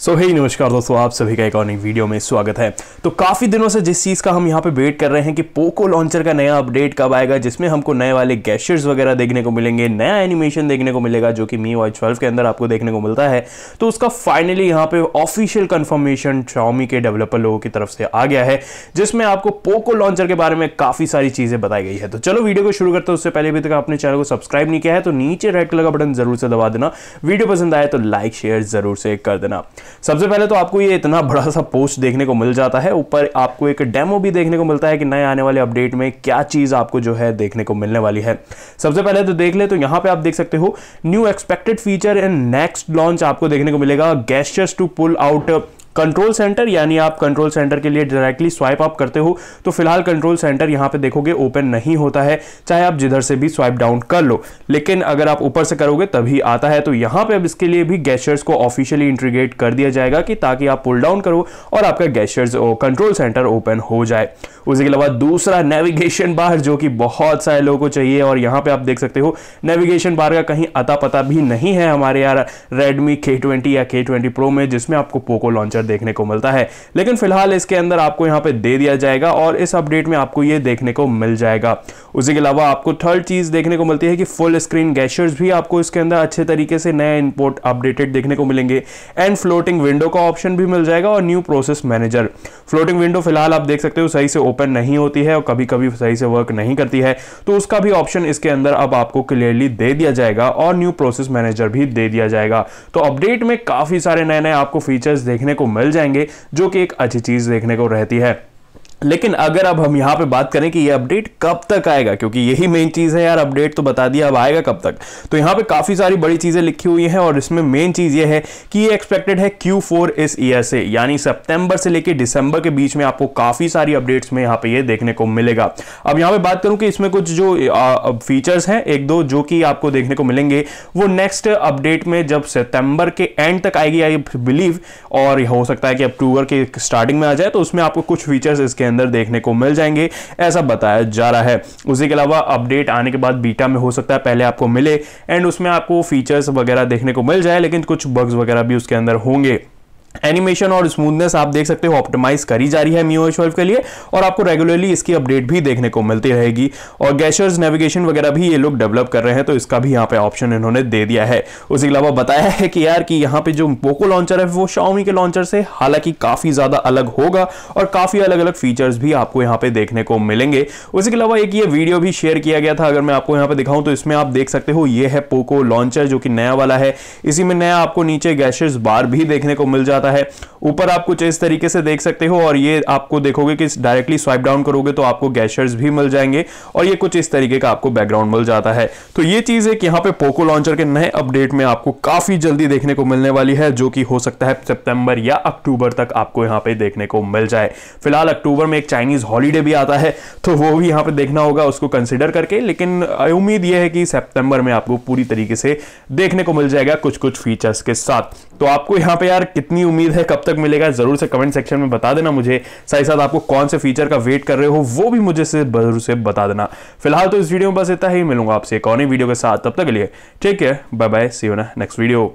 सो so, हे hey, नमस्कार दोस्तों आप सभी का एक और नई वीडियो में स्वागत है तो काफ़ी दिनों से जिस चीज़ का हम यहाँ पे वेट कर रहे हैं कि पोको लॉन्चर का नया अपडेट कब आएगा जिसमें हमको नए वाले गैशर्स वगैरह देखने को मिलेंगे नया एनिमेशन देखने को मिलेगा जो कि मी वाई ट्वेल्व के अंदर आपको देखने को मिलता है तो उसका फाइनली यहाँ पे ऑफिशियल कन्फर्मेशन शॉमी के डेवलपर लोगों की तरफ से आ गया है जिसमें आपको पोको लॉन्चर के बारे में काफ़ी सारी चीज़ें बताई गई है तो चलो वीडियो को शुरू करते हैं उससे पहले अभी तक आपने चैनल को सब्सक्राइब नहीं किया है तो नीचे रेड कलर का बटन जरूर से दबा देना वीडियो पसंद आए तो लाइक शेयर जरूर से कर देना सबसे पहले तो आपको ये इतना बड़ा सा पोस्ट देखने को मिल जाता है ऊपर आपको एक डेमो भी देखने को मिलता है कि नए आने वाले अपडेट में क्या चीज़ आपको जो है देखने को मिलने वाली है सबसे पहले तो देख ले तो यहां पे आप देख सकते हो new expected feature in next launch आपको देखने को मिलेगा gestures to pull out control centre यानी आप कंट्रोल सेंटर के लिए डायरेक्टली स्वाइप आप करते हो तो फिलहाल कंट्रोल सेंटर यहाँ पे देखोगे ओपन नहीं होता है चाहे आप जिधर से भी स्वाइप डाउन कर लो लेकिन अगर आप ऊपर से करोगे तभी आता है तो यहाँ पे अब इसके लिए भी गैशर्स को ऑफिशियली इंट्रीग्रेट कर दिया जाएगा कि ताकि आप पुल डाउन करो और आपका गैशर्स कंट्रोल सेंटर ओपन हो जाए उसके अलावा दूसरा नेविगेशन बार जो कि बहुत सारे लोगों को चाहिए और यहाँ पे आप देख सकते हो नेविगेशन बार का कहीं अता पता भी नहीं है हमारे यार रेडमी के या के प्रो में जिसमें आपको पोको लॉन्चर देखने को मिलता है लेकिन फिलहाल इसके अंदर आपको यहाँ पे दे दिया जाएगा और इस अपडेट में आपको ये देखने को मिल जाएगा उसी के अलावा आपको थर्ड चीज़ देखने को मिलती है कि फुल स्क्रीन गैशर्स भी आपको इसके अंदर अच्छे तरीके से नए इनपुट अपडेटेड देखने को मिलेंगे एंड फ्लोटिंग विंडो का ऑप्शन भी मिल जाएगा और new process manager floating window फिलहाल आप देख सकते हो सही से ओपन नहीं होती है और कभी कभी सही से वर्क नहीं करती है तो उसका भी ऑप्शन इसके अंदर अब आपको क्लियरली दे दिया जाएगा और न्यू प्रोसेस मैनेजर भी दे दिया जाएगा तो अपडेट में काफ़ी सारे नए नए आपको फीचर्स देखने को मिल मिल जाएंगे जो कि एक अच्छी चीज़ देखने को रहती है लेकिन अगर अब हम यहां पे बात करें कि ये अपडेट कब तक आएगा क्योंकि यही मेन चीज़ है यार अपडेट तो बता दिया अब आएगा कब तक तो यहां पे काफ़ी सारी बड़ी चीज़ें लिखी हुई हैं और इसमें मेन चीज़ ये है कि ये एक्सपेक्टेड है क्यू फोर इस ईयर से यानी सितंबर से लेकर दिसंबर के बीच में आपको काफ़ी सारी अपडेट्स में यहां पर यह देखने को मिलेगा अब यहां पर बात करूं कि इसमें कुछ जो फीचर्स हैं एक दो जो कि आपको देखने को मिलेंगे वो नेक्स्ट अपडेट में जब सितंबर के एंड तक आएगी आई बिलीव और हो सकता है कि अक्टूबर के स्टार्टिंग में आ जाए तो उसमें आपको कुछ फीचर्स इसके अंदर देखने को मिल जाएंगे ऐसा बताया जा रहा है उसी के अलावा अपडेट आने के बाद बीटा में हो सकता है पहले आपको मिले एंड उसमें आपको फीचर्स वगैरह देखने को मिल जाए लेकिन कुछ बग्स वगैरह भी उसके अंदर होंगे एनिमेशन और स्मूथनेस आप देख सकते हो ऑप्टिमाइज करी जा रही है मी ओ के लिए और आपको रेगुलरली इसकी अपडेट भी देखने को मिलती रहेगी और गैशर्स नेविगेशन वगैरह भी ये लोग डेवलप कर रहे हैं तो इसका भी यहाँ पे ऑप्शन इन्होंने दे दिया है उसके अलावा बताया है कि यार कि यहाँ पे जो पोको लॉन्चर है वो शाउमी के लॉन्चर से हालांकि काफ़ी ज़्यादा अलग होगा और काफ़ी अलग अलग फीचर्स भी आपको यहाँ पे देखने को मिलेंगे उसके अलावा एक ये वीडियो भी शेयर किया गया था अगर मैं आपको यहाँ पे दिखाऊं तो इसमें आप देख सकते हो ये है पोको लॉन्चर जो कि नया वाला है इसी में नया आपको नीचे गैशर्स बार भी देखने को मिल जाता है जाता है ऊपर आप कुछ इस तरीके से देख सकते हो और ये आपको देखोगे कि डायरेक्टली स्वाइप डाउन करोगे तो आपको गैशर्स भी मिल जाएंगे और ये कुछ इस तरीके का आपको बैकग्राउंड मिल जाता है तो ये चीज़ एक यहाँ पे पोको लॉन्चर के नए अपडेट में आपको काफ़ी जल्दी देखने को मिलने वाली है जो कि हो सकता है सितंबर या अक्टूबर तक आपको यहाँ पे देखने को मिल जाए फिलहाल अक्टूबर में एक चाइनीज हॉलीडे भी आता है तो वो भी यहाँ पे देखना होगा उसको कंसिडर करके लेकिन उम्मीद यह है कि सेप्टेंबर में आपको पूरी तरीके से देखने को मिल जाएगा कुछ कुछ फीचर्स के साथ तो आपको यहाँ पे यार कितनी उम्मीद है कब तक मिलेगा ज़रूर से कमेंट सेक्शन में बता देना मुझे साथ ही साथ आपको कौन से फीचर का वेट कर रहे हो वो भी मुझे से जरूर से बता देना फिलहाल तो इस वीडियो में बस इतना ही मिलूंगा आपसे एक और वीडियो के साथ तब तक के लिए ठीक है बाय बाय सी यू ना नेक्स्ट वीडियो